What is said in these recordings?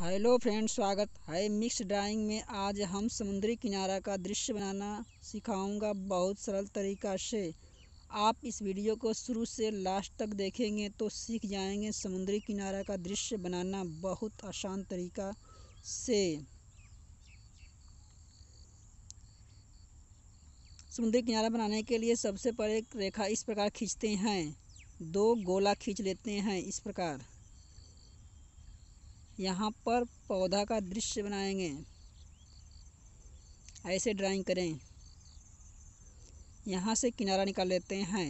hello friends स्वागत है mix drawing में आज हम समुद्री किनारा का दृश्य बनाना सिखाऊंगा बहुत सरल तरीका से आप इस वीडियो को शुरू से लास्ट तक देखेंगे तो सीख जाएंगे समुद्री किनारा का दृश्य बनाना बहुत आसान तरीका से समुद्री किनारा बनाने के लिए सबसे पहले रेखा इस प्रकार खींचते हैं दो गोला खींच लेते हैं इस प्रकार यहाँ पर पौधा का दृश्य बनाएंगे ऐसे ड्राइंग करें यहाँ से किनारा निकाल लेते हैं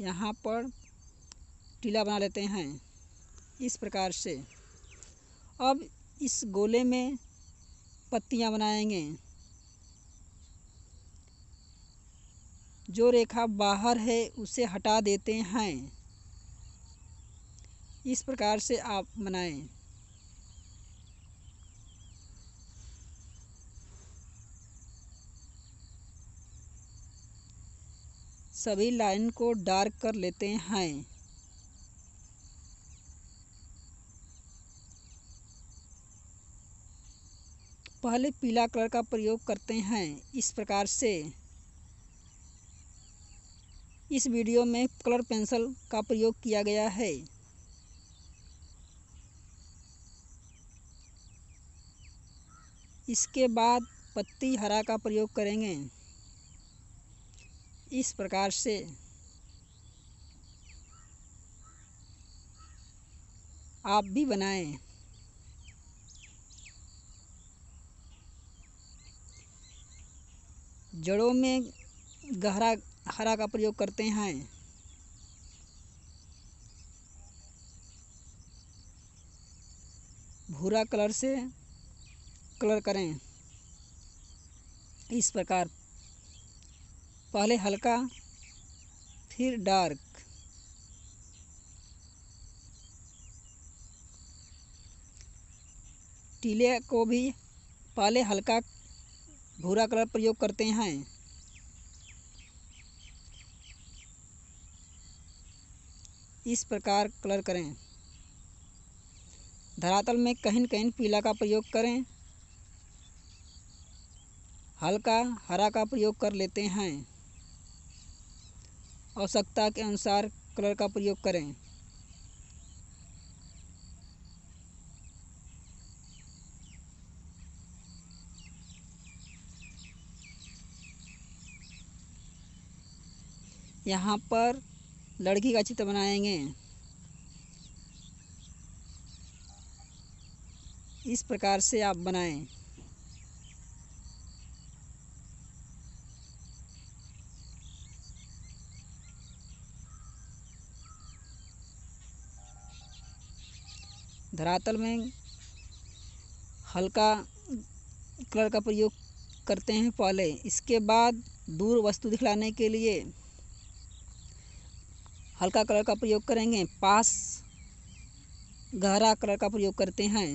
यहाँ पर टीला बना लेते हैं इस प्रकार से अब इस गोले में पत्तियाँ बनाएंगे जो रेखा बाहर है उसे हटा देते हैं इस प्रकार से आप मनाएं सभी लाइन को डार्क कर लेते हैं पहले पीला कलर का प्रयोग करते हैं इस प्रकार से इस वीडियो में कलर पेंसिल का प्रयोग किया गया है इसके बाद पत्ती हरा का प्रयोग करेंगे इस प्रकार से आप भी बनाएं जड़ों में गहरा हरा का प्रयोग करते हैं भूरा कलर से कलर करें इस प्रकार पहले हल्का फिर डार्क टीले को भी पहले हल्का भूरा कलर प्रयोग करते हैं इस प्रकार कलर करें धरातल में कहीं कहीं पीला का प्रयोग करें हल्का हरा का प्रयोग कर लेते हैं आवश्यकता के अनुसार कलर का प्रयोग करें यहाँ पर लड़की का चित्र बनाएंगे इस प्रकार से आप बनाएं धरातल में हल्का कलर का प्रयोग करते हैं पहले इसके बाद दूर वस्तु दिखलाने के लिए हल्का कलर का प्रयोग करेंगे पास गहरा कलर का प्रयोग करते हैं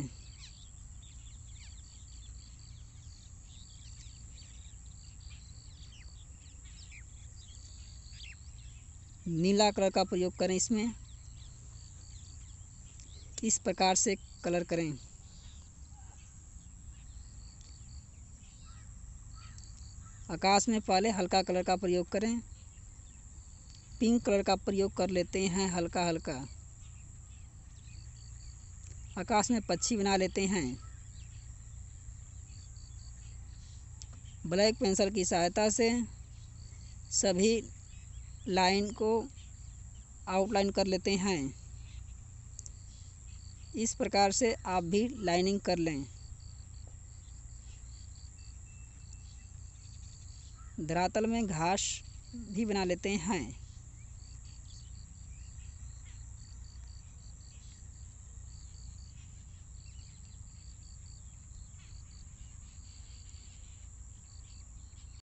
नीला कलर का प्रयोग करें इसमें इस प्रकार से कलर करें आकाश में पहले हल्का कलर का प्रयोग करें पिंक कलर का प्रयोग कर लेते हैं हल्का हल्का आकाश में पक्षी बना लेते हैं ब्लैक पेंसिल की सहायता से सभी लाइन को आउटलाइन कर लेते हैं इस प्रकार से आप भी लाइनिंग कर लें धरातल में घास भी बना लेते हैं